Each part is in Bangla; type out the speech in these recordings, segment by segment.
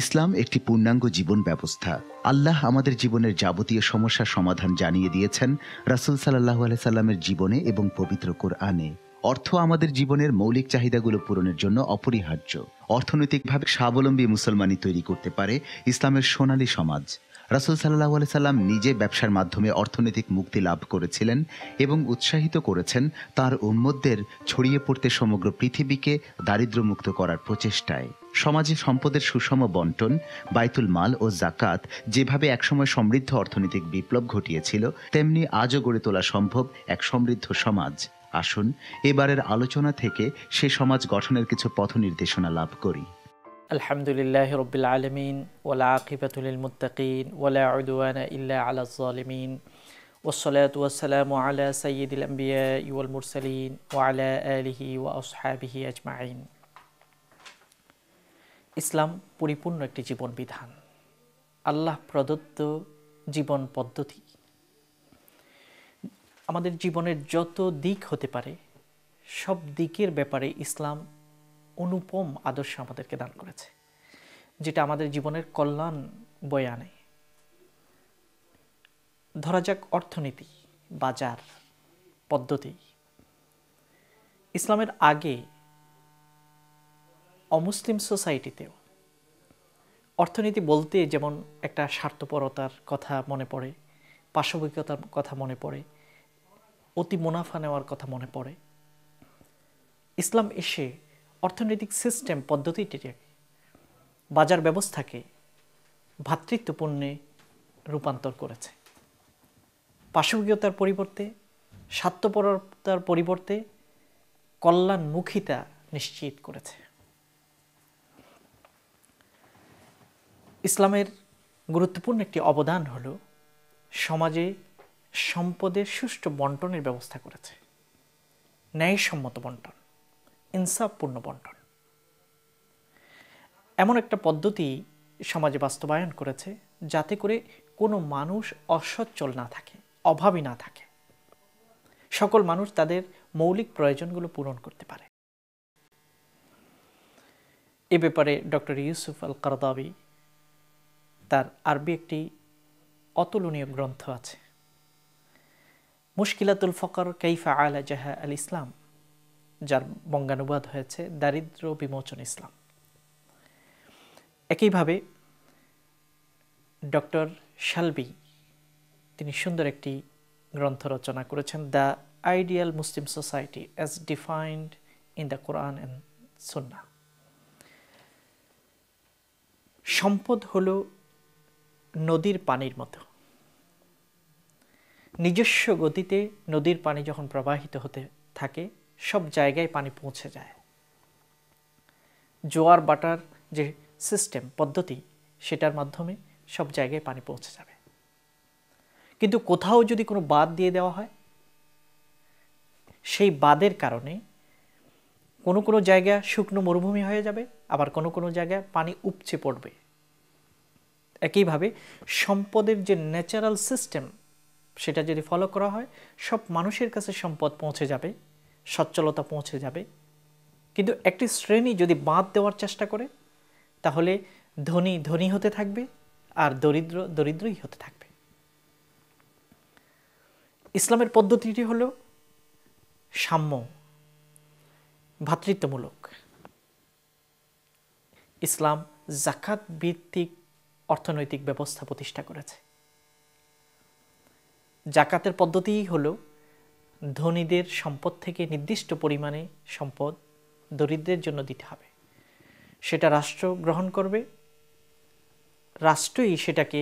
ইসলাম একটি পূর্ণাঙ্গ জীবন ব্যবস্থা আল্লাহ আমাদের জীবনের যাবতীয় সমস্যার সমাধান জানিয়ে দিয়েছেন রাসুল সাল্লাহ সাল্লামের জীবনে এবং পবিত্র কোরআনে অর্থ আমাদের জীবনের মৌলিক চাহিদাগুলো পূরণের জন্য অপরিহার্য অর্থনৈতিকভাবে স্বাবলম্বী মুসলমানি তৈরি করতে পারে ইসলামের সোনালী সমাজ রাসুল সাল্লাহ আলি সাল্লাম নিজে ব্যবসার মাধ্যমে অর্থনৈতিক মুক্তি লাভ করেছিলেন এবং উৎসাহিত করেছেন তার উন্মদদের ছড়িয়ে পড়তে সমগ্র পৃথিবীকে দারিদ্র্যমুক্ত করার প্রচেষ্টায় সমাজে সম্পদের সুষম বন্টন বাইতুল মাল ও জাকাত যেভাবে একসময় সমৃদ্ধ অর্থনৈতিক বিপ্লব ঘটিয়েছিল তেমনি আজও গড়ে তোলা সম্ভব এক সমৃদ্ধ সমাজ আসুন এবারের আলোচনা থেকে সে সমাজ গঠনের কিছু পথ নির্দেশনা লাভ করি আলহামদুলিল্লাহ রবিল আলমিন ওলা আকিবাতুল মুতাকিন ওলা আদুয়ানা ইল্লা আলা জালিমিন ওসলাত ওয়াসালাম আলা সঈদুল আম্বিয়া ইউল মুরসালিন ওয়ালা আলিহি ওয়া আসহাবিহি আজমাইন ইসলাম পরিপূর্ণ একটি জীবন বিধান আল্লাহ প্রদত্ত জীবন পদ্ধতি আমাদের জীবনের যত দিক হতে পারে সব দিকের ব্যাপারে ইসলাম অনুপম আদর্শ আমাদেরকে দান করেছে যেটা আমাদের জীবনের কল্যাণ বয়ে আনে ধরা যাক অর্থনীতি বাজার পদ্ধতি ইসলামের আগে অমুসলিম সোসাইটিতেও অর্থনীতি বলতে যেমন একটা স্বার্থপরতার কথা মনে পড়ে পাশবিকতার কথা মনে পড়ে অতি মুনাফা নেওয়ার কথা মনে পড়ে ইসলাম এসে অর্থনৈতিক সিস্টেম পদ্ধতিটিকে বাজার ব্যবস্থাকে ভাতৃত্বপূর্ণে রূপান্তর করেছে পাশবিকতার পরিবর্তে স্বার্থপরতার পরিবর্তে কল্যাণমুখিতা নিশ্চিত করেছে ইসলামের গুরুত্বপূর্ণ একটি অবদান হল সমাজে সম্পদের সুষ্ঠু বন্টনের ব্যবস্থা করেছে ন্যায়সম্মত বন্টন ইনসাফপূর্ণ বন্টন এমন একটা পদ্ধতি সমাজে বাস্তবায়ন করেছে যাতে করে কোনো মানুষ অসচ্ছল না থাকে অভাবী না থাকে সকল মানুষ তাদের মৌলিক প্রয়োজনগুলো পূরণ করতে পারে এ ব্যাপারে ডক্টর ইউসুফ আল কারদাবি তার আরবি একটি অতুলনীয় গ্রন্থ আছে মুশকিলাতুল ফকর কাইফা আলা জাহা আল ইসলাম যার বঙ্গানুবাদ হয়েছে দারিদ্র বিমোচন ইসলাম একইভাবে ডক্টর শালবি তিনি সুন্দর একটি গ্রন্থ রচনা করেছেন the ideal Muslim society as defined in the Quran and Sunnah সম্পদ হল নদীর পানির মতো নিজস্ব গতিতে নদীর পানি যখন প্রবাহিত হতে থাকে সব জায়গায় পানি পৌঁছে যায় জোয়ার বাটার যে সিস্টেম পদ্ধতি সেটার মাধ্যমে সব জায়গায় পানি পৌঁছে যাবে কিন্তু কোথাও যদি কোনো বাদ দিয়ে দেওয়া হয় সেই বাদের কারণে কোনো কোনো জায়গা শুকনো মরুভূমি হয়ে যাবে আবার কোনো কোনো জায়গায় পানি উপচে পড়বে একইভাবে সম্পদের যে ন্যাচারাল সিস্টেম সেটা যদি ফলো করা হয় সব মানুষের কাছে সম্পদ পৌঁছে যাবে সচ্ছলতা পৌঁছে যাবে কিন্তু একটি শ্রেণী যদি বাদ দেওয়ার চেষ্টা করে তাহলে ধনী ধনী হতে থাকবে আর দরিদ্র দরিদ্রই হতে থাকবে ইসলামের পদ্ধতিটি হল সাম্য ভ্রাতৃত্বমূলক ইসলাম জাকাত ভিত্তিক অর্থনৈতিক ব্যবস্থা প্রতিষ্ঠা করেছে জাকাতের পদ্ধতিই হলো ধনীদের সম্পদ থেকে নির্দিষ্ট পরিমাণে সম্পদ দরিদ্রের জন্য দিতে হবে সেটা রাষ্ট্র গ্রহণ করবে রাষ্ট্রই সেটাকে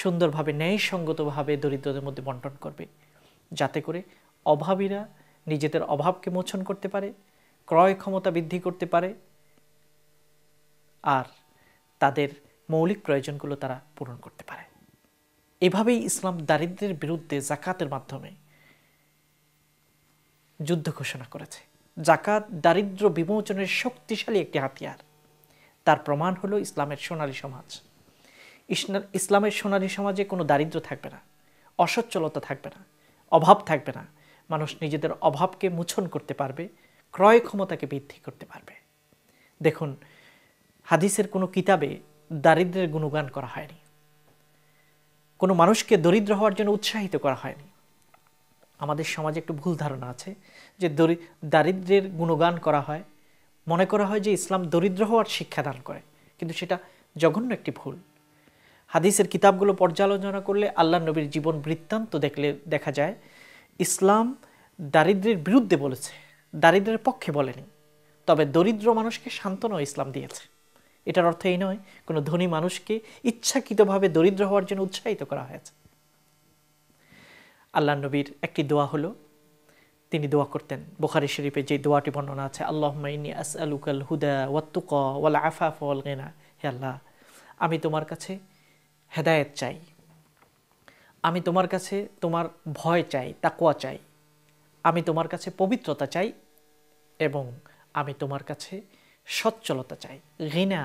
সুন্দরভাবে ন্যায়সঙ্গতভাবে দরিদ্রদের মধ্যে বন্টন করবে যাতে করে অভাবীরা নিজেদের অভাবকে মোচন করতে পারে ক্রয় ক্ষমতা বৃদ্ধি করতে পারে আর তাদের মৌলিক প্রয়োজনগুলো তারা পূরণ করতে পারে এভাবেই ইসলাম দারিদ্রের বিরুদ্ধে জাকাতের মাধ্যমে যুদ্ধ ঘোষণা করেছে জাকাত দারিদ্র বিমোচনের শক্তিশালী একটি হাতিয়ার তার প্রমাণ হলো ইসলামের সোনালী সমাজ ইসলামের সোনালী সমাজে কোনো দারিদ্র থাকবে না অসচ্ছলতা থাকবে না অভাব থাকবে না মানুষ নিজেদের অভাবকে মোচন করতে পারবে ক্রয় ক্ষমতাকে বৃদ্ধি করতে পারবে দেখুন হাদিসের কোনো কিতাবে দারিদ্রের গুণগান করা হয়নি কোনো মানুষকে দরিদ্র হওয়ার জন্য উৎসাহিত করা হয়নি আমাদের সমাজে একটু ভুল ধারণা আছে যে দারিদ্রের গুণগান করা হয় মনে করা হয় যে ইসলাম দরিদ্র হওয়ার শিক্ষা দান করে কিন্তু সেটা জঘন্য একটি ভুল হাদিসের কিতাবগুলো পর্যালোচনা করলে আল্লাহ নবীর জীবন বৃত্তান্ত দেখলে দেখা যায় ইসলাম দারিদ্রের বিরুদ্ধে বলেছে দারিদ্রের পক্ষে বলেনি তবে দরিদ্র মানুষকে সান্ত্বনা ইসলাম দিয়েছে এটার অর্থ এই নয় কোনো ধনী মানুষকে ইচ্ছাকৃতভাবে দরিদ্র হওয়ার জন্য উৎসাহিত করা হয়েছে আল্লাহ নবীর একটি দোয়া হলো তিনি দোয়া করতেন বোখারি শরীফের যে দোয়াটি বর্ণনা আছে আল্লাহ মাইনি আস আলুকাল হুদা ওয়াত্তুক ওয়াল আফাফ ওয়াল গেনা হে আল্লাহ আমি তোমার কাছে হেদায়েত চাই আমি তোমার কাছে তোমার ভয় চাই তাকুয়া চাই আমি তোমার কাছে পবিত্রতা চাই এবং আমি তোমার কাছে সচ্ছলতা চাই ঘৃণা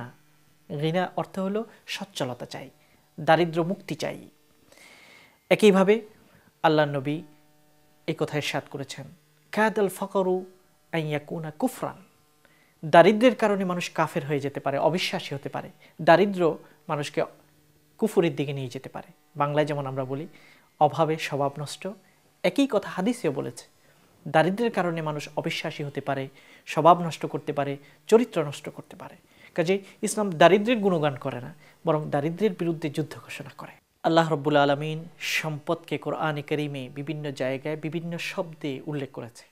ঘৃণা অর্থ হলো সচ্ছলতা চাই দারিদ্র মুক্তি চাই একইভাবে আল্লাহ নবী এ কথায় সাত করেছেন কাদ আল ফকরু আইয়াকুনা কুফরান দারিদ্রের কারণে মানুষ কাফের হয়ে যেতে পারে অবিশ্বাসী হতে পারে দারিদ্র মানুষকে কুফুরের দিকে নিয়ে যেতে পারে বাংলায় যেমন আমরা বলি অভাবে স্বভাব নষ্ট একই কথা হাদিসেও বলেছে দারিদ্রের কারণে মানুষ অবিশ্বাসী হতে পারে স্বভাব নষ্ট করতে পারে চরিত্র নষ্ট করতে পারে কাজে ইসলাম দারিদ্রের গুণগান করে না বরং দারিদ্রের বিরুদ্ধে যুদ্ধ ঘোষণা করে আল্লাহ রব্বুল আলমিন সম্পদকে কোরআনে করিমে বিভিন্ন জায়গায় বিভিন্ন শব্দে উল্লেখ করেছে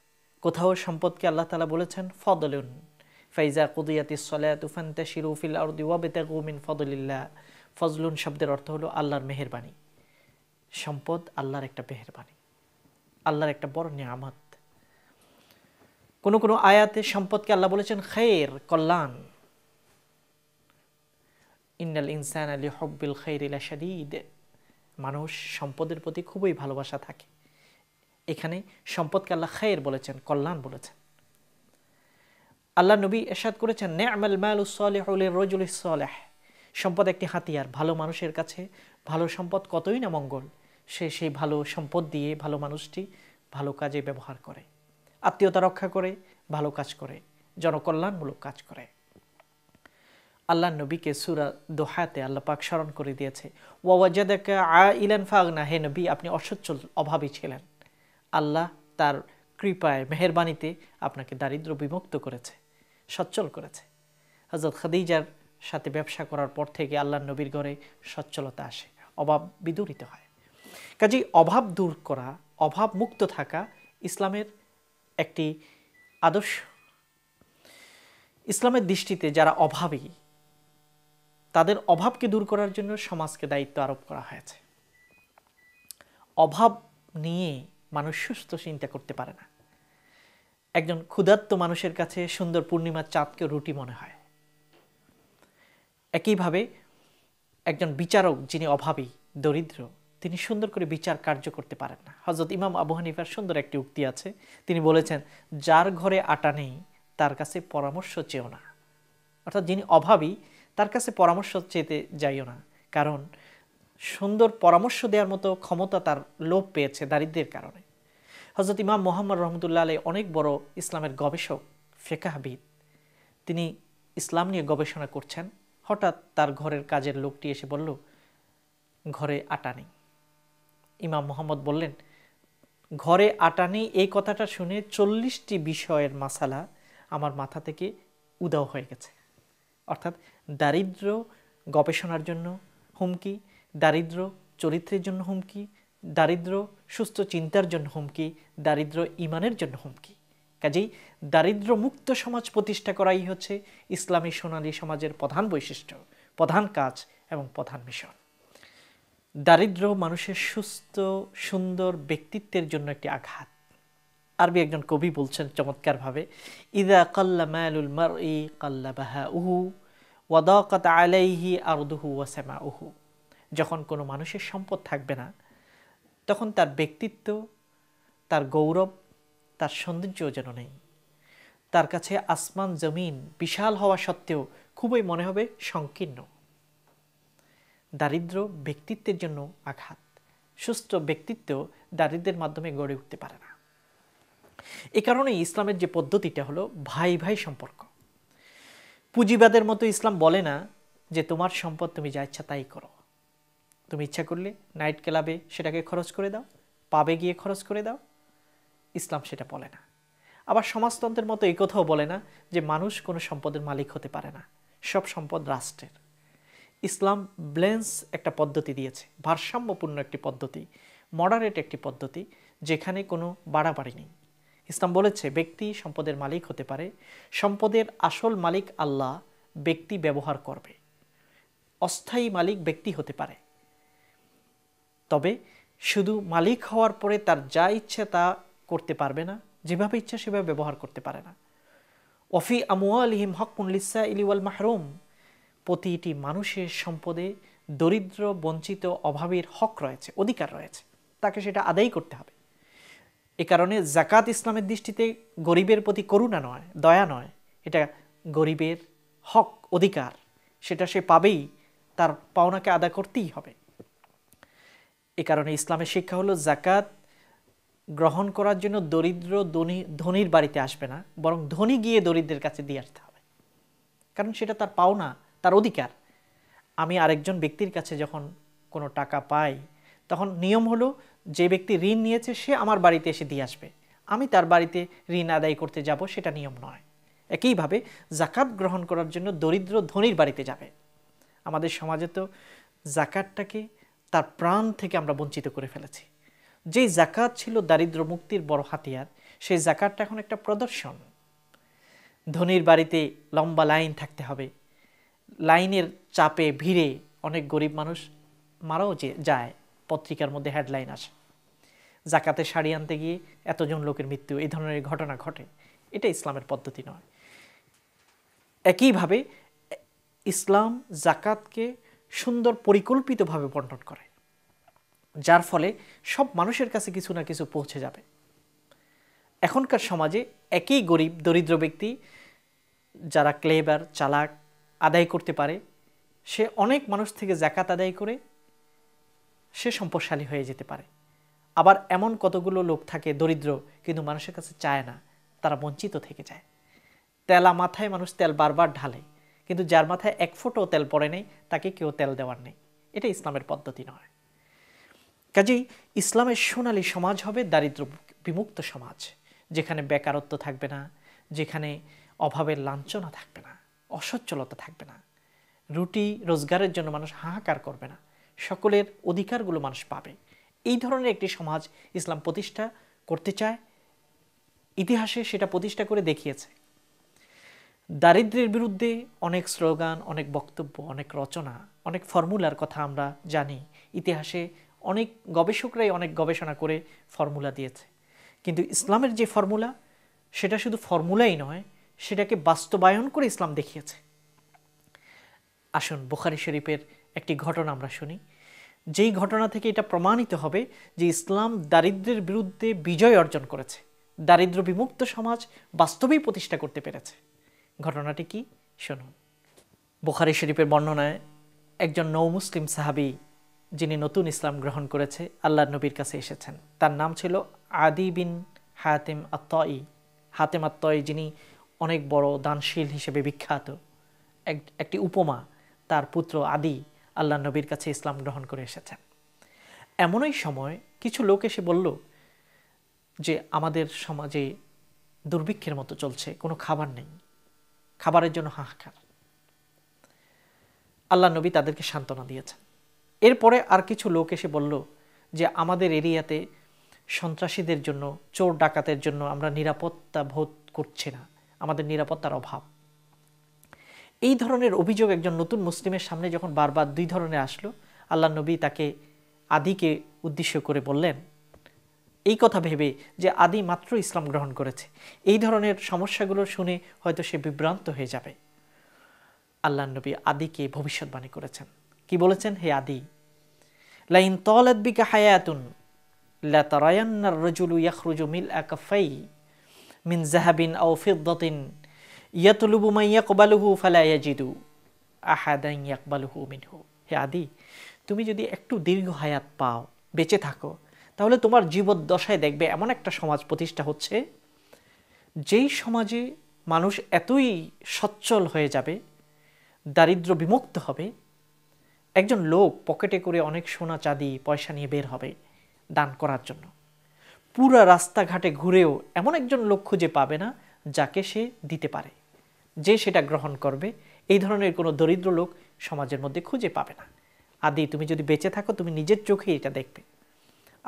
কোথাও সম্পদকে আল্লাহ তালা বলেছেন ফদলুন ফাইজা কুদিয়াতি সলায়াত উফান্তা শিরুফিল আরদি ওয়াবেতা গুমিন ফদলিল্লাহ ফজলুন শব্দের অর্থ হলো আল্লাহর মেহেরবাণী সম্পদ আল্লাহর একটা মেহেরবাণী আল্লাহর একটা বড় নিয়ামত কোনো কোনো আয়াতে সম্পদকে আল্লাহ বলেছেন খের কল্যাণ ইন্নাল ইনসান আলী হব্বিল খৈরিলা শাদীদ মানুষ সম্পদের প্রতি খুবই ভালোবাসা থাকে এখানে সম্পদকে আল্লাহ খায়ের বলেছেন কল্যাণ বলেছেন আল্লাহ নবী এসাদ করেছেন সম্পদ একটি হাতিয়ার ভালো মানুষের কাছে ভালো সম্পদ কতই না মঙ্গল সে সেই ভালো সম্পদ দিয়ে ভালো মানুষটি ভালো কাজে ব্যবহার করে আত্মীয়তা রক্ষা করে ভালো কাজ করে জনকল্যাণমূলক কাজ করে আল্লাহ নবীকে সুরা দোহাতে আল্লাহ পাক স্মরণ করে দিয়েছে ওয়াজাদাকা আ ফাগনা হে নবী আপনি অসচ্ছল অভাবী ছিলেন আল্লাহ তার কৃপায় মেহরবানিতে আপনাকে দারিদ্র বিমুক্ত করেছে সচ্ছল করেছে হজরত খাদিজার সাথে ব্যবসা করার পর থেকে আল্লাহ নবীর ঘরে সচ্ছলতা আসে অভাব বিদূরিত হয় কাজেই অভাব দূর করা অভাব মুক্ত থাকা ইসলামের একটি আদর্শ ইসলামের দৃষ্টিতে যারা অভাবী তাদের অভাবকে দূর করার জন্য সমাজকে দায়িত্ব আরোপ করা হয়েছে অভাব নিয়ে মানুষ সুস্থ চিন্তা করতে পারে না একজন ক্ষুধার্ত মানুষের কাছে সুন্দর পূর্ণিমার চাঁদকে রুটি মনে হয় একইভাবে একজন বিচারক যিনি অভাবী দরিদ্র তিনি সুন্দর করে বিচার কার্য করতে পারেন না হজরত ইমাম আবু হানিফার সুন্দর একটি উক্তি আছে তিনি বলেছেন যার ঘরে আটা নেই তার কাছে পরামর্শ চেও না অর্থাৎ যিনি অভাবী তার কাছে পরামর্শ চেতে যাইও না কারণ সুন্দর পরামর্শ দেওয়ার মতো ক্ষমতা তার লোভ পেয়েছে দারিদ্রের কারণে হজরত ইমাম মোহাম্মদ রহমতুল্লাহ আলী অনেক বড় ইসলামের গবেষক ফেকাহবিদ তিনি ইসলাম নিয়ে গবেষণা করছেন হঠাৎ তার ঘরের কাজের লোকটি এসে বলল ঘরে আটা নেই ইমাম মোহাম্মদ বললেন ঘরে আটা নেই এই কথাটা শুনে চল্লিশটি বিষয়ের মাসালা আমার মাথা থেকে উদাও হয়ে গেছে অর্থাৎ দারিদ্র গবেষণার জন্য হুমকি দারিদ্র চরিত্রের জন্য হুমকি দারিদ্র সুস্থ চিন্তার জন্য হুমকি দারিদ্র ইমানের জন্য হুমকি কাজেই দারিদ্র মুক্ত সমাজ প্রতিষ্ঠা করাই হচ্ছে ইসলামী সোনালী সমাজের প্রধান বৈশিষ্ট্য প্রধান কাজ এবং প্রধান মিশন দারিদ্র মানুষের সুস্থ সুন্দর ব্যক্তিত্বের জন্য একটি আঘাত আরবি একজন কবি বলছেন চমৎকারভাবে ইদা কাল্লা মায়ালুল মার ই কাল্লা বাহা উহু ওয়াদাকাত আলাইহি আরদুহু ওয়াসেমা উহু যখন কোনো মানুষের সম্পদ থাকবে না তখন তার ব্যক্তিত্ব তার গৌরব তার সৌন্দর্য যেন নেই তার কাছে আসমান জমিন বিশাল হওয়া সত্ত্বেও খুবই মনে হবে সংকীর্ণ দারিদ্র ব্যক্তিত্বের জন্য আঘাত সুস্থ ব্যক্তিত্ব দারিদ্রের মাধ্যমে গড়ে উঠতে পারে না এ কারণে ইসলামের যে পদ্ধতিটা হলো ভাই ভাই সম্পর্ক পুঁজিবাদের মতো ইসলাম বলে না যে তোমার সম্পদ তুমি যা ইচ্ছা তাই করো তুমি ইচ্ছা করলে নাইট ক্লাবে সেটাকে খরচ করে দাও পাবে গিয়ে খরচ করে দাও ইসলাম সেটা বলে না আবার সমাজতন্ত্রের মতো এই কথাও বলে না যে মানুষ কোনো সম্পদের মালিক হতে পারে না সব সম্পদ রাষ্ট্রের ইসলাম ব্লেন্স একটা পদ্ধতি দিয়েছে ভারসাম্যপূর্ণ একটি পদ্ধতি মডারেট একটি পদ্ধতি যেখানে কোনো বাড়াবাড়ি নেই ইসলাম বলেছে ব্যক্তি সম্পদের মালিক হতে পারে সম্পদের আসল মালিক আল্লাহ ব্যক্তি ব্যবহার করবে অস্থায়ী মালিক ব্যক্তি হতে পারে তবে শুধু মালিক হওয়ার পরে তার যা ইচ্ছে তা করতে পারবে না যেভাবে ইচ্ছা সেভাবে ব্যবহার করতে পারে না অফি আমুয়ালিহিম হকমুল্লিসা ইলিউল মাহরুম প্রতিটি মানুষের সম্পদে দরিদ্র বঞ্চিত অভাবের হক রয়েছে অধিকার রয়েছে তাকে সেটা আদায় করতে হবে এ কারণে জাকাত ইসলামের দৃষ্টিতে গরিবের প্রতি করুণা নয় দয়া নয় এটা গরিবের হক অধিকার সেটা সে পাবেই তার পাওনাকে আদা করতেই হবে এ কারণে ইসলামের শিক্ষা হলো জাকাত গ্রহণ করার জন্য দরিদ্র ধনী ধনির বাড়িতে আসবে না বরং ধনী গিয়ে দরিদ্রের কাছে দিয়ে আসতে হবে কারণ সেটা তার পাওনা তার অধিকার আমি আরেকজন ব্যক্তির কাছে যখন কোনো টাকা পাই তখন নিয়ম হলো যে ব্যক্তি ঋণ নিয়েছে সে আমার বাড়িতে এসে দিয়ে আসবে আমি তার বাড়িতে ঋণ আদায় করতে যাব সেটা নিয়ম নয় একইভাবে জাকাত গ্রহণ করার জন্য দরিদ্র ধনির বাড়িতে যাবে আমাদের সমাজে তো জাকাতটাকে তার প্রাণ থেকে আমরা বঞ্চিত করে ফেলেছি যেই জাকাত ছিল দারিদ্র মুক্তির বড় হাতিয়ার সেই জাকাতটা এখন একটা প্রদর্শন ধনির বাড়িতে লম্বা লাইন থাকতে হবে লাইনের চাপে ভিড়ে অনেক গরিব মানুষ মারাও যে যায় পত্রিকার মধ্যে হেডলাইন আসে জাকাতে শাড়ি আনতে গিয়ে এতজন লোকের মৃত্যু এই ধরনের ঘটনা ঘটে এটা ইসলামের পদ্ধতি নয় একইভাবে ইসলাম জাকাতকে সুন্দর পরিকল্পিতভাবে বর্ণন করে যার ফলে সব মানুষের কাছে কিছু না কিছু পৌঁছে যাবে এখনকার সমাজে একই গরিব দরিদ্র ব্যক্তি যারা ক্লেবার চালাক আদায় করতে পারে সে অনেক মানুষ থেকে জাকাত আদায় করে সে সম্পদশালী হয়ে যেতে পারে আবার এমন কতগুলো লোক থাকে দরিদ্র কিন্তু মানুষের কাছে চায় না তারা বঞ্চিত থেকে যায় তেলা মাথায় মানুষ তেল বারবার ঢালে কিন্তু যার মাথায় এক ফুটও তেল পড়ে নেই তাকে কেউ তেল দেওয়ার নেই এটা ইসলামের পদ্ধতি নয় কাজেই ইসলামের সোনালী সমাজ হবে দারিদ্র বিমুক্ত সমাজ যেখানে বেকারত্ব থাকবে না যেখানে অভাবের লাঞ্ছনা থাকবে না অসচ্ছলতা থাকবে না রুটি রোজগারের জন্য মানুষ হাহাকার করবে না সকলের অধিকারগুলো মানুষ পাবে এই ধরনের একটি সমাজ ইসলাম প্রতিষ্ঠা করতে চায় ইতিহাসে সেটা প্রতিষ্ঠা করে দেখিয়েছে দারিদ্রের বিরুদ্ধে অনেক স্লোগান অনেক বক্তব্য অনেক রচনা অনেক ফর্মুলার কথা আমরা জানি ইতিহাসে অনেক গবেষকরাই অনেক গবেষণা করে ফর্মুলা দিয়েছে কিন্তু ইসলামের যে ফর্মুলা সেটা শুধু ফর্মুলাই নয় সেটাকে বাস্তবায়ন করে ইসলাম দেখিয়েছে আসুন বুখারি শরীফের একটি ঘটনা আমরা শুনি যেই ঘটনা থেকে এটা প্রমাণিত হবে যে ইসলাম দারিদ্রের বিরুদ্ধে বিজয় অর্জন করেছে দারিদ্র বিমুক্ত সমাজ বাস্তবেই প্রতিষ্ঠা করতে পেরেছে ঘটনাটি কি শুনুন বোখারি শরীফের বর্ণনায় একজন নৌ মুসলিম সাহাবি যিনি নতুন ইসলাম গ্রহণ করেছে আল্লাহ নবীর কাছে এসেছেন তার নাম ছিল আদি বিন হাতেম আত্তই হাতেম আত্তই যিনি অনেক বড় দানশীল হিসেবে বিখ্যাত এক একটি উপমা তার পুত্র আদি আল্লাহ নবীর কাছে ইসলাম গ্রহণ করে এসেছেন এমনই সময় কিছু লোক এসে বলল যে আমাদের সমাজে দুর্ভিক্ষের মতো চলছে কোনো খাবার নেই খাবারের জন্য হাহাকার আল্লাহ নবী তাদেরকে সান্ত্বনা দিয়েছেন এরপরে আর কিছু লোক এসে বলল যে আমাদের এরিয়াতে সন্ত্রাসীদের জন্য চোর ডাকাতের জন্য আমরা নিরাপত্তা বোধ করছি না আমাদের নিরাপত্তার অভাব এই ধরনের অভিযোগ একজন নতুন মুসলিমের সামনে যখন বারবার দুই ধরনের আসলো আল্লাহ নবী তাকে আদিকে উদ্দেশ্য করে বললেন এই কথা ভেবে যে আদি মাত্র ইসলাম গ্রহণ করেছে এই ধরনের সমস্যাগুলো শুনে হয়তো সে বিভ্রান্ত হয়ে যাবে আল্লাহ নবী আদিকে ভবিষ্যৎবাণী করেছেন কি বলেছেন হে আদি লাইন তলিকা হায়াতুন লাতারায়ান্নার রজুলু ইয়াখরুজু মিল আকাফাই মিন জাহাবিন আও ফিদ্দাতিন ইয়াতলুবু মাইয়া কবালুহু ফালাইয়া আহাদাই ইয়াকবালুহু মিনহু হে আদি তুমি যদি একটু দীর্ঘ হায়াত পাও বেঁচে থাকো তাহলে তোমার জীবদ্দশায় দেখবে এমন একটা সমাজ প্রতিষ্ঠা হচ্ছে যেই সমাজে মানুষ এতই সচ্ছল হয়ে যাবে দারিদ্র বিমুক্ত হবে একজন লোক পকেটে করে অনেক সোনা চাঁদি পয়সা নিয়ে বের হবে দান করার জন্য পুরা রাস্তাঘাটে ঘুরেও এমন একজন লোক খুঁজে পাবে না যাকে সে দিতে পারে যে সেটা গ্রহণ করবে এই ধরনের কোনো দরিদ্র লোক সমাজের মধ্যে খুঁজে পাবে না আদি তুমি যদি বেঁচে থাকো তুমি নিজের চোখে এটা দেখবে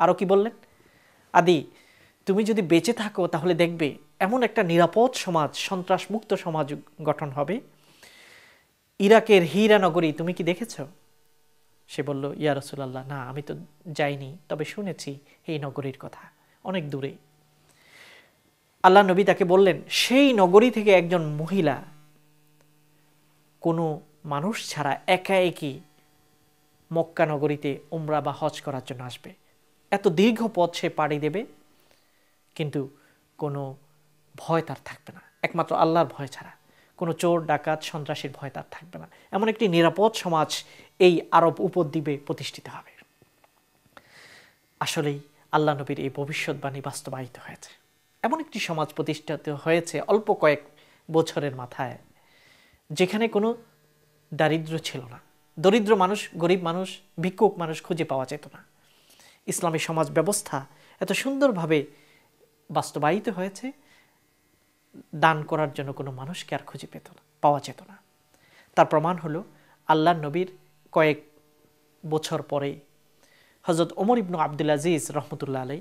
আরও কি বললেন আদি তুমি যদি বেঁচে থাকো তাহলে দেখবে এমন একটা নিরাপদ সমাজ সন্ত্রাসমুক্ত সমাজ গঠন হবে ইরাকের হীরা নগরী তুমি কি দেখেছ সে বলল ইয়া রসুল্লাহ না আমি তো যাইনি তবে শুনেছি এই নগরীর কথা অনেক দূরে আল্লাহ নবী তাকে বললেন সেই নগরী থেকে একজন মহিলা কোনো মানুষ ছাড়া একা একই মক্কা নগরীতে উমরা বা হজ করার জন্য আসবে এত দীর্ঘ পথ সে পাড়ি দেবে কিন্তু কোনো ভয় তার থাকবে না একমাত্র আল্লাহর ভয় ছাড়া কোনো চোর ডাকাত সন্ত্রাসীর ভয় তার থাকবে না এমন একটি নিরাপদ সমাজ এই আরব উপদ্বীপে প্রতিষ্ঠিত হবে আসলেই আল্লাহ নবীর এই ভবিষ্যৎবাণী বাস্তবায়িত হয়েছে এমন একটি সমাজ প্রতিষ্ঠিত হয়েছে অল্প কয়েক বছরের মাথায় যেখানে কোনো দারিদ্র ছিল না দরিদ্র মানুষ গরিব মানুষ ভিক্ষুক মানুষ খুঁজে পাওয়া যেত না ইসলামী সমাজ ব্যবস্থা এত সুন্দরভাবে বাস্তবায়িত হয়েছে দান করার জন্য কোনো মানুষকে আর খুঁজে পেত না পাওয়া যেত না তার প্রমাণ হলো আল্লাহ নবীর কয়েক বছর পরে হজরত ওমর ইবনু আবদুল আজিজ রহমতুল্লা আলাই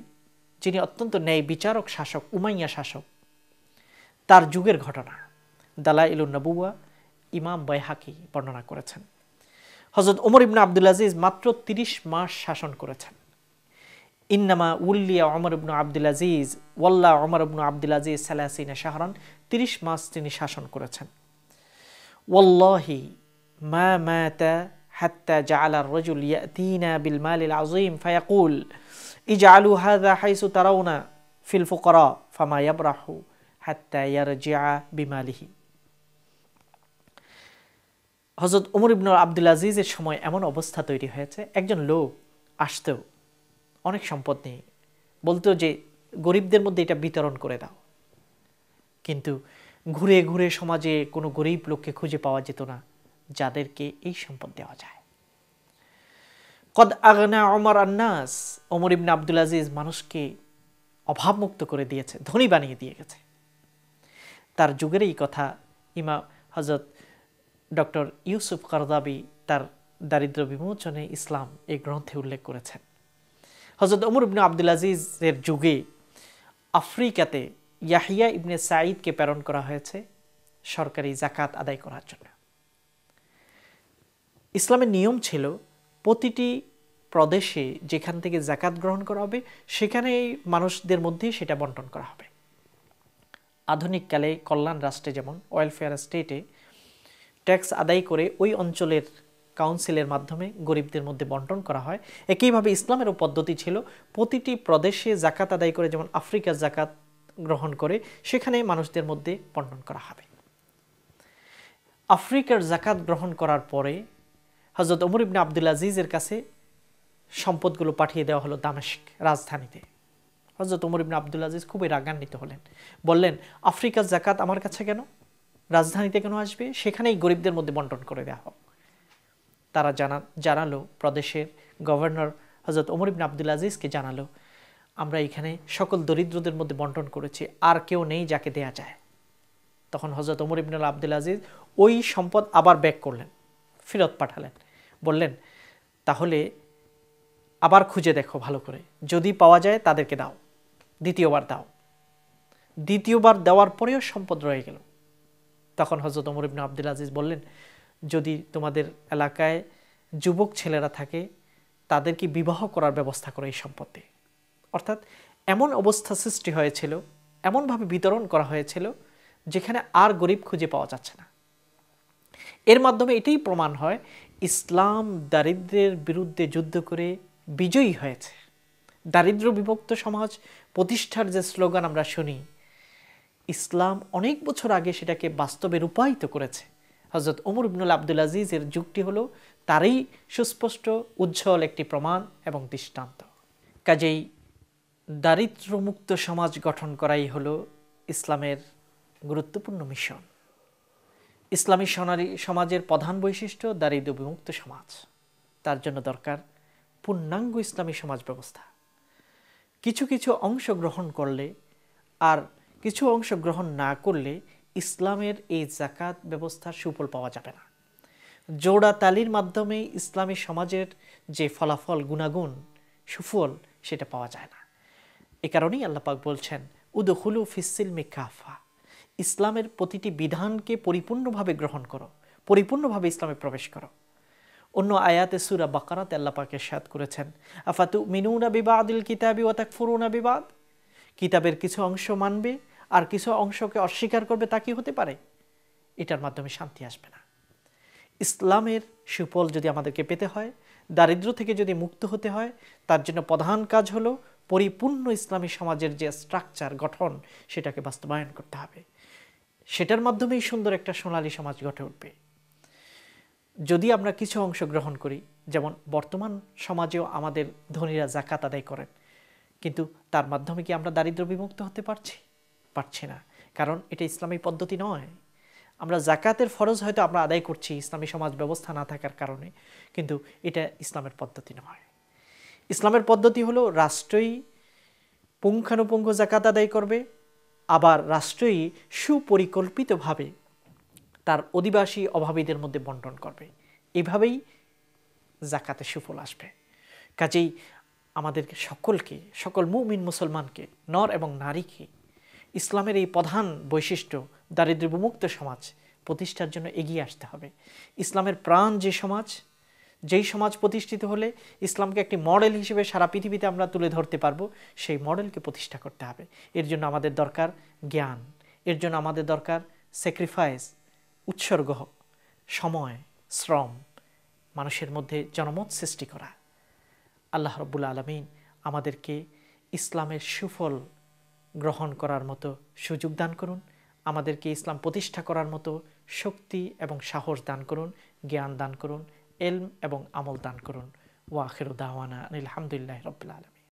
যিনি অত্যন্ত ন্যায় বিচারক শাসক উমাইয়া শাসক তার যুগের ঘটনা দালা নবুয়া ইমাম বৈহাকি বর্ণনা করেছেন হজরত ওমর ইবনা আবদুল আজিজ মাত্র তিরিশ মাস শাসন করেছেন ইন্নামা উল্লিয়া অমর ইবনু আবদুল আজিজ ওল্লা অমর ইবনু আবদুল আজিজ সালাসিনা শাহরান তিরিশ মাস তিনি শাসন করেছেন ওল্লাহি মা মাতা হাত্তা জালা রজুল তিনা বিল মালিল আজিম ফায়াকুল ইজালু হাজা হাদা হাইসু তারাউনা ফিল ফুকরা ফামায়াবরাহু হাত্তায়ার জিয়া বিমালিহি হজরত উমর ইবন আবদুল আজিজের সময় এমন অবস্থা তৈরি হয়েছে একজন লোক আসতেও অনেক সম্পদ নেই বলতো যে গরিবদের মধ্যে এটা বিতরণ করে দাও কিন্তু ঘুরে ঘুরে সমাজে কোনো গরিব লোককে খুঁজে পাওয়া যেত না যাদেরকে এই সম্পদ দেওয়া যায় কদ আগনা অমর আন্নাস অমর ইবনে আব্দুল আজিজ মানুষকে অভাবমুক্ত করে দিয়েছে ধনী বানিয়ে দিয়ে গেছে তার যুগের এই কথা ইমা হজরত ডক্টর ইউসুফ করদাবি তার দারিদ্র বিমোচনে ইসলাম এই গ্রন্থে উল্লেখ করেছেন হজরত অমর ইবনে আব্দুল আজিজের যুগে আফ্রিকাতে ইয়াহিয়া ইবনে সাঈদকে প্রেরণ করা হয়েছে সরকারি জাকাত আদায় করার জন্য ইসলামের নিয়ম ছিল প্রতিটি প্রদেশে যেখান থেকে জাকাত গ্রহণ করা হবে সেখানে মানুষদের মধ্যে সেটা বন্টন করা হবে আধুনিককালে কল্যাণ রাষ্ট্রে যেমন ওয়েলফেয়ার স্টেটে ট্যাক্স আদায় করে ওই অঞ্চলের কাউন্সিলের মাধ্যমে গরিবদের মধ্যে বন্টন করা হয় একইভাবে ইসলামেরও পদ্ধতি ছিল প্রতিটি প্রদেশে জাকাত আদায় করে যেমন আফ্রিকার জাকাত গ্রহণ করে সেখানে মানুষদের মধ্যে বন্টন করা হবে আফ্রিকার জাকাত গ্রহণ করার পরে হজরত ওমর ইবনে আবদুল আজিজের কাছে সম্পদগুলো পাঠিয়ে দেওয়া হলো দামেশিক রাজধানীতে হজরত ওমর ইবনে আবদুল আজিজ খুবই রাগান্বিত হলেন বললেন আফ্রিকার জাকাত আমার কাছে কেন রাজধানীতে কেন আসবে সেখানেই গরিবদের মধ্যে বন্টন করে দেওয়া হোক তারা জানা জানালো প্রদেশের গভর্নর হজরত ওমর ইবনে আবদুল আজিজকে জানালো আমরা এখানে সকল দরিদ্রদের মধ্যে বন্টন করেছি আর কেউ নেই যাকে দেয়া যায় তখন হজরত ওমর ইবনুল আবদুল আজিজ ওই সম্পদ আবার ব্যাক করলেন ফেরত পাঠালেন বললেন তাহলে আবার খুঁজে দেখো ভালো করে যদি পাওয়া যায় তাদেরকে দাও দ্বিতীয়বার দাও দ্বিতীয়বার দেওয়ার পরেও সম্পদ রয়ে গেল তখন হজরত ওমর ইবনু আব্দুল আজিজ বললেন যদি তোমাদের এলাকায় যুবক ছেলেরা থাকে তাদেরকে বিবাহ করার ব্যবস্থা করে এই সম্পত্তি অর্থাৎ এমন অবস্থা সৃষ্টি হয়েছিল এমনভাবে বিতরণ করা হয়েছিল যেখানে আর গরিব খুঁজে পাওয়া যাচ্ছে না এর মাধ্যমে এটাই প্রমাণ হয় ইসলাম দারিদ্রের বিরুদ্ধে যুদ্ধ করে বিজয়ী হয়েছে দারিদ্র বিভক্ত সমাজ প্রতিষ্ঠার যে স্লোগান আমরা শুনি ইসলাম অনেক বছর আগে সেটাকে বাস্তবে রূপায়িত করেছে হজরত ওমর ইবনুল আবদুল আজিজের যুগটি হলো তারই সুস্পষ্ট উজ্জ্বল একটি প্রমাণ এবং দৃষ্টান্ত কাজেই দারিদ্রমুক্ত সমাজ গঠন করাই হলো ইসলামের গুরুত্বপূর্ণ মিশন ইসলামী সোনারী সমাজের প্রধান বৈশিষ্ট্য দারিদ্র বিমুক্ত সমাজ তার জন্য দরকার পূর্ণাঙ্গ ইসলামী সমাজ ব্যবস্থা কিছু কিছু অংশ গ্রহণ করলে আর কিছু অংশ গ্রহণ না করলে ইসলামের এই জাকাত ব্যবস্থার সুফল পাওয়া যাবে না জোড়া তালির মাধ্যমে ইসলামী সমাজের যে ফলাফল গুণাগুণ সুফল সেটা পাওয়া যায় না এ কারণেই আল্লাপাক বলছেন হুলু ফিসিল মিকাফা ইসলামের প্রতিটি বিধানকে পরিপূর্ণভাবে গ্রহণ করো পরিপূর্ণভাবে ইসলামে প্রবেশ করো অন্য আয়াতে সুরা বাকারাতে আল্লাপাকে সাদ করেছেন আফাতু মিনুনা বিবাদিল কিতাবি তাক ফুরুনা বিবাদ কিতাবের কিছু অংশ মানবে আর কিছু অংশকে অস্বীকার করবে তা কি হতে পারে এটার মাধ্যমে শান্তি আসবে না ইসলামের সুফল যদি আমাদেরকে পেতে হয় দারিদ্র থেকে যদি মুক্ত হতে হয় তার জন্য প্রধান কাজ হলো পরিপূর্ণ ইসলামী সমাজের যে স্ট্রাকচার গঠন সেটাকে বাস্তবায়ন করতে হবে সেটার মাধ্যমেই সুন্দর একটা সোনালী সমাজ গঠে উঠবে যদি আমরা কিছু অংশ গ্রহণ করি যেমন বর্তমান সমাজেও আমাদের ধনীরা জাকাত আদায় করেন কিন্তু তার মাধ্যমে কি আমরা দারিদ্র বিমুক্ত হতে পারছি পারছি না কারণ এটা ইসলামী পদ্ধতি নয় আমরা জাকাতের ফরজ হয়তো আমরা আদায় করছি ইসলামী সমাজ ব্যবস্থা না থাকার কারণে কিন্তু এটা ইসলামের পদ্ধতি নয় ইসলামের পদ্ধতি হলো রাষ্ট্রই পুঙ্খানুপুঙ্খ জাকাত আদায় করবে আবার রাষ্ট্রই সুপরিকল্পিতভাবে তার অধিবাসী অভাবীদের মধ্যে বন্টন করবে এভাবেই জাকাতে সুফল আসবে কাজেই আমাদের সকলকে সকল মুমিন মুসলমানকে নর এবং নারীকে ইসলামের এই প্রধান বৈশিষ্ট্য দারিদ্র্যমুক্ত সমাজ প্রতিষ্ঠার জন্য এগিয়ে আসতে হবে ইসলামের প্রাণ যে সমাজ যেই সমাজ প্রতিষ্ঠিত হলে ইসলামকে একটি মডেল হিসেবে সারা পৃথিবীতে আমরা তুলে ধরতে পারবো সেই মডেলকে প্রতিষ্ঠা করতে হবে এর জন্য আমাদের দরকার জ্ঞান এর জন্য আমাদের দরকার স্যাক্রিফাইস উৎসর্গ সময় শ্রম মানুষের মধ্যে জনমত সৃষ্টি করা আল্লাহ রব্বুল আলমিন আমাদেরকে ইসলামের সুফল গ্রহণ করার মতো সুযোগ দান করুন আমাদেরকে ইসলাম প্রতিষ্ঠা করার মতো শক্তি এবং সাহস দান করুন জ্ঞান দান করুন এলম এবং আমল দান করুন ওয়াখির দাওয়ানা আলহামদুলিল্লাহ রবিল আলম